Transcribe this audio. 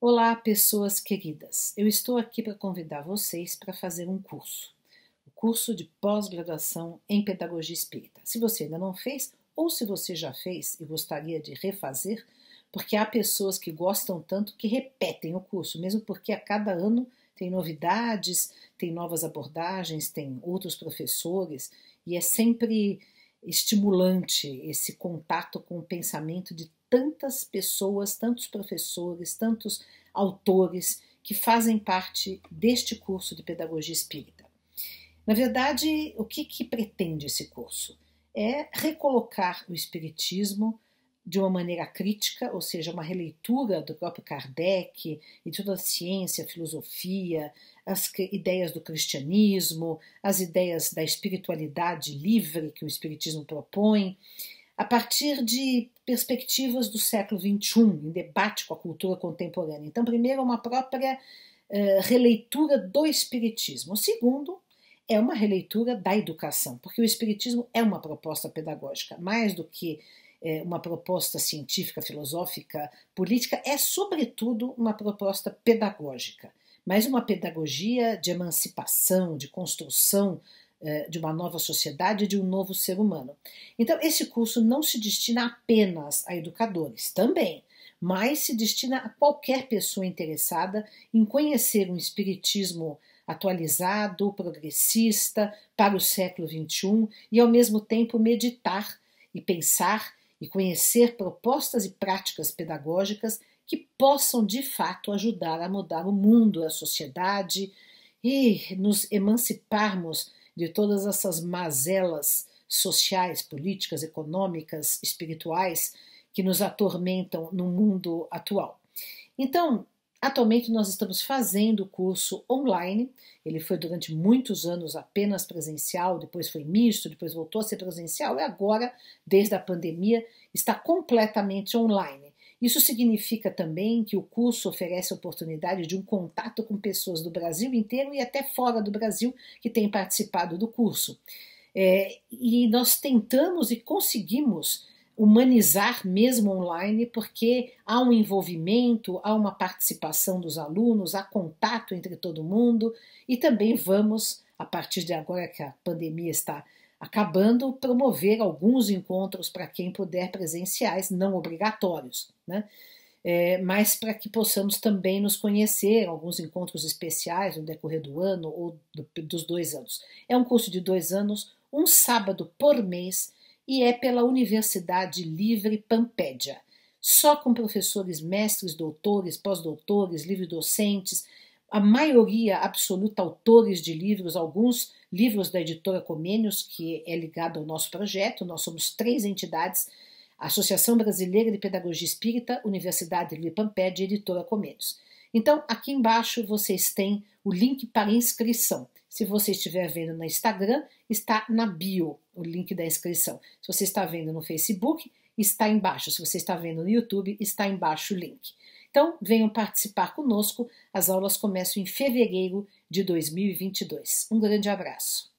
Olá, pessoas queridas. Eu estou aqui para convidar vocês para fazer um curso, o um curso de pós-graduação em Pedagogia Espírita. Se você ainda não fez ou se você já fez e gostaria de refazer, porque há pessoas que gostam tanto que repetem o curso, mesmo porque a cada ano tem novidades, tem novas abordagens, tem outros professores e é sempre estimulante esse contato com o pensamento de tantas pessoas, tantos professores, tantos autores que fazem parte deste curso de pedagogia espírita. Na verdade, o que, que pretende esse curso? É recolocar o espiritismo de uma maneira crítica, ou seja, uma releitura do próprio Kardec e toda a ciência, a filosofia, as ideias do cristianismo, as ideias da espiritualidade livre que o espiritismo propõe, a partir de perspectivas do século XXI, em debate com a cultura contemporânea. Então, primeiro, uma própria uh, releitura do Espiritismo. O segundo é uma releitura da educação, porque o Espiritismo é uma proposta pedagógica, mais do que é, uma proposta científica, filosófica, política, é, sobretudo, uma proposta pedagógica, mas uma pedagogia de emancipação, de construção é, de uma nova sociedade e de um novo ser humano. Então, esse curso não se destina apenas a educadores, também, mas se destina a qualquer pessoa interessada em conhecer um espiritismo atualizado, progressista, para o século XXI e, ao mesmo tempo, meditar e pensar e conhecer propostas e práticas pedagógicas que possam de fato ajudar a mudar o mundo, a sociedade e nos emanciparmos de todas essas mazelas sociais, políticas, econômicas, espirituais que nos atormentam no mundo atual. Então, atualmente nós estamos fazendo o curso online. Ele foi durante muitos anos apenas presencial, depois foi misto, depois voltou a ser presencial e agora, desde a pandemia, está completamente online. Isso significa também que o curso oferece a oportunidade de um contato com pessoas do Brasil inteiro e até fora do Brasil que têm participado do curso. É, e nós tentamos e conseguimos humanizar mesmo online, porque há um envolvimento, há uma participação dos alunos, há contato entre todo mundo e também vamos, a partir de agora que a pandemia está acabando promover alguns encontros para quem puder presenciais, não obrigatórios, né? É, mas para que possamos também nos conhecer, alguns encontros especiais no decorrer do ano ou do, dos dois anos. É um curso de dois anos, um sábado por mês, e é pela Universidade Livre Pampédia. Só com professores, mestres, doutores, pós-doutores, livre-docentes, a maioria absoluta autores de livros, alguns livros da editora Comênios, que é ligado ao nosso projeto. Nós somos três entidades: Associação Brasileira de Pedagogia Espírita, Universidade Lipamped e Editora Comênios. Então, aqui embaixo vocês têm o link para inscrição. Se você estiver vendo no Instagram, está na bio o link da inscrição. Se você está vendo no Facebook, está embaixo. Se você está vendo no YouTube, está embaixo o link. Então, venham participar conosco. As aulas começam em fevereiro de 2022. Um grande abraço.